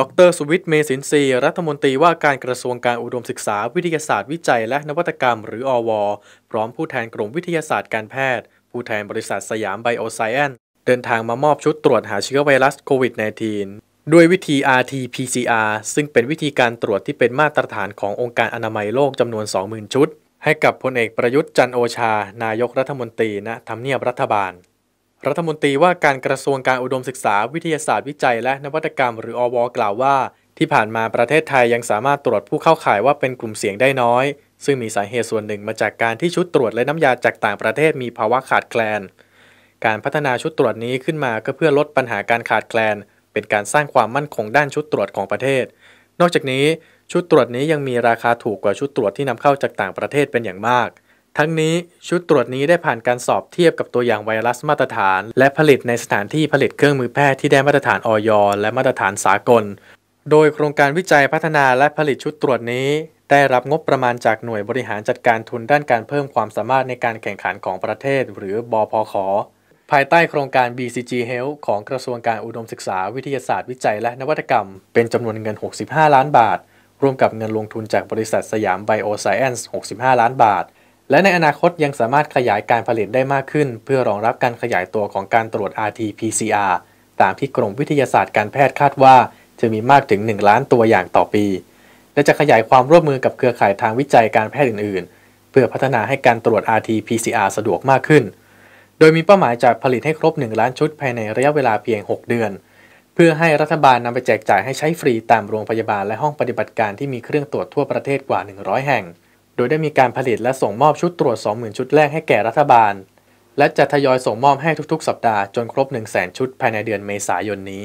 ดรสุวิทย์เมสินทรีรัฐมนตรีว่าการกระทรวงการอุดมศึกษาวิทยาศาสตร์วิจัยและนวัตกรรมหรืออว พร้อมผู้แทนกลุ่มวิทยาศาสตร์การแพทย์ ผู้แทนบริษัทสยามไบโอไซแอนเดินทางมามอบชุดตรวจหาเชื้อไวรัสโควิด -19 ด้วยวิธี RT-PCR ซึ่งเป็นวิธีการตรวจที่เป็นมาตรฐานขององค์การอนามัยโลกจำนวน 20,000 ชุด ให้กับพลเอกประยุทธ์จันโอชา นายกรัฐมนตรีณทำเนียบรัฐบาลรัฐมนตรีว่าการกระทรวงการอุดมศึกษาวิทยาศาสตร์วิจัยและนวัตกรรมหรืออวกล่าวว่า ที่ผ่านมาประเทศไทยยังสามารถตรวจผู้เข้าข่ายว่าเป็นกลุ่มเสี่ยงได้น้อย ซึ่งมีสาเหตุส่วนหนึ่งมาจากการที่ชุดตรวจและน้ำยาจากต่างประเทศมีภาวะขาดแคลนการพัฒนาชุดตรวจนี้ขึ้นมาก็เพื่อลดปัญหาการขาดแคลนเป็นการสร้างความมั่นคงด้านชุดตรวจของประเทศ นอกจากนี้ชุดตรวจนี้ยังมีราคาถูกกว่าชุดตรวจที่นำเข้าจากต่างประเทศเป็นอย่างมากทั้งนี้ชุดตรวจนี้ได้ผ่านการสอบเทียบกับตัวอย่างไวรัสมาตรฐาน และผลิตในสถานที่ผลิตเครื่องมือแพทย์ที่ได้มาตรฐานออยและมาตรฐานสากล โดยโครงการวิจัยพัฒนาและผลิตชุดตรวจนี้ ได้รับงบประมาณจากหน่วยบริหารจัดการทุนด้านการเพิ่มความสามารถในการแข่งขันของประเทศหรือบอพขภายใต้โครงการ BCG Health ของกระทรวงการอุดมศึกษาวิทยาศาสตร์วิจัยและนวัตกรรม เป็นจำนวนเงิน 65 ล้านบาทร่วมกับเงินลงทุนจากบริษัทสยามไบโอไซเอนซ์65 ล้านบาทและในอนาคตยังสามารถขยายการผลิตได้มากขึ้น เพื่อรองรับการขยายตัวของการตรวจ rt-pcr ตามที่กรมวิทยาศาสตร์การแพทย์คาดว่า จะมีมากถึง 1 ล้านตัวอย่างต่อปี และจะขยายความร่วมมือกับเครือข่ายทางวิจัยการแพทย์อื่น ๆ เพื่อพัฒนาให้การตรวจ rt-pcr สะดวกมากขึ้น โดยมีเป้าหมายจะผลิตให้ครบ1ล้านชุดภายในระยะเวลาเพียง 6 เดือน เพื่อให้รัฐบาลนำไปแจกจ่ายให้ใช้ฟรีตามโรงพยาบาลและห้องปฏิบัติการที่มีเครื่องตรวจทั่วประเทศกว่า 100 แห่งโดยได้มีการผลิตและส่งมอบชุดตรวจ 20,000 ชุดแรกให้แก่รัฐบาล และจะทยอยส่งมอบให้ทุกๆ สัปดาห์จนครบ 100,000 ชุดภายในเดือนเมษายนนี้